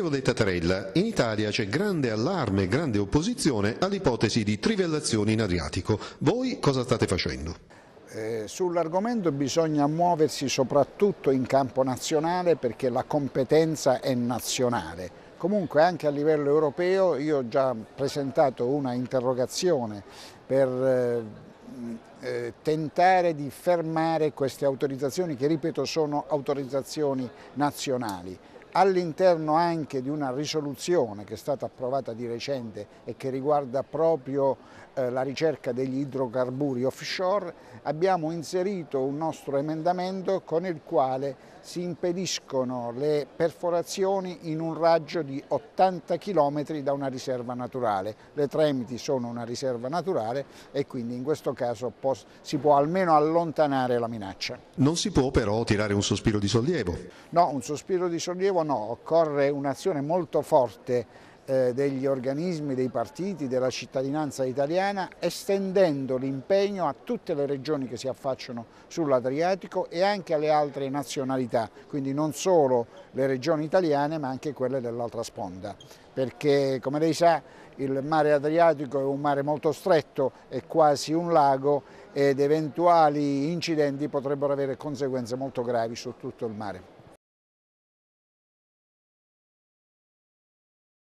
Onorevole Tattarella, in Italia c'è grande allarme e grande opposizione all'ipotesi di trivellazioni in Adriatico. Voi cosa state facendo? Eh, Sull'argomento bisogna muoversi soprattutto in campo nazionale perché la competenza è nazionale. Comunque anche a livello europeo io ho già presentato una interrogazione per eh, eh tentare di fermare queste autorizzazioni che ripeto sono autorizzazioni nazionali all'interno anche di una risoluzione che è stata approvata di recente e che riguarda proprio eh, la ricerca degli idrocarburi offshore, abbiamo inserito un nostro emendamento con il quale si impediscono le perforazioni in un raggio di 80 km da una riserva naturale. Le Tremiti sono una riserva naturale e quindi in questo caso si può almeno allontanare la minaccia. Non si può però tirare un sospiro di sollievo? No, un sospiro di sollievo no, occorre un'azione molto forte eh, degli organismi, dei partiti, della cittadinanza italiana, estendendo l'impegno a tutte le regioni che si affacciano sull'Adriatico e anche alle altre nazionalità, quindi non solo le regioni italiane ma anche quelle dell'altra sponda, perché come lei sa il mare Adriatico è un mare molto stretto, è quasi un lago ed eventuali incidenti potrebbero avere conseguenze molto gravi su tutto il mare.